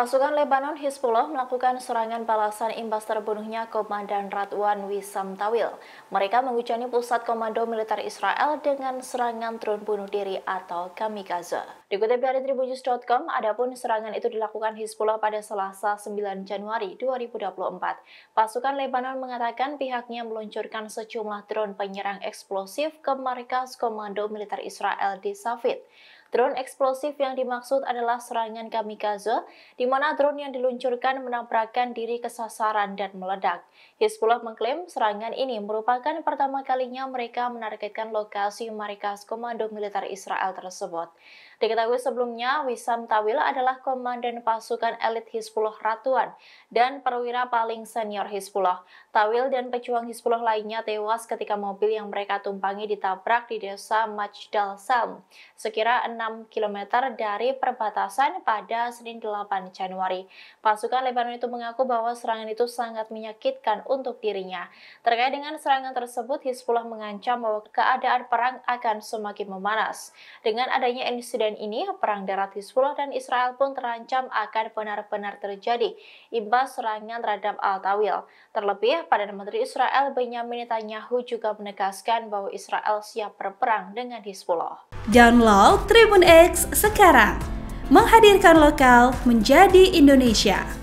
Pasukan Lebanon Hizbullah melakukan serangan balasan imbas terbunuhnya Komandan Radwan Wisam Tawil. Mereka menghujani pusat komando militer Israel dengan serangan drone bunuh diri atau kamikaze. Dikutip dari tribunnews.com, adapun serangan itu dilakukan Hizbullah pada Selasa 9 Januari 2024. Pasukan Lebanon mengatakan pihaknya meluncurkan sejumlah drone penyerang eksplosif ke markas komando militer Israel di Safit. Drone eksplosif yang dimaksud adalah serangan kamikaze, di mana drone yang diluncurkan menabrakkan diri ke sasaran dan meledak. Hizbullah mengklaim serangan ini merupakan pertama kalinya mereka menargetkan lokasi markas Komando Militer Israel tersebut. Diketahui sebelumnya, Wisam Tawil adalah komandan pasukan elit Hizbullah Ratuan dan perwira paling senior Hizbullah. Tawil dan pejuang Hizbullah lainnya tewas ketika mobil yang mereka tumpangi ditabrak di desa Majdal Sam, sekira 6 km dari perbatasan pada Senin 8 Januari. Pasukan Lebanon itu mengaku bahwa serangan itu sangat menyakitkan untuk dirinya. Terkait dengan serangan tersebut, Hizbullah mengancam bahwa keadaan perang akan semakin memanas. Dengan adanya insiden kejadian ini, perang darat Hizbullah dan Israel pun terancam akan benar-benar terjadi imbas serangan terhadap Al-Tawil. Terlebih, pada Menteri Israel Benyamin Netanyahu juga menegaskan bahwa Israel siap berperang dengan Hizbullah. Download Tribun X sekarang, menghadirkan lokal menjadi Indonesia.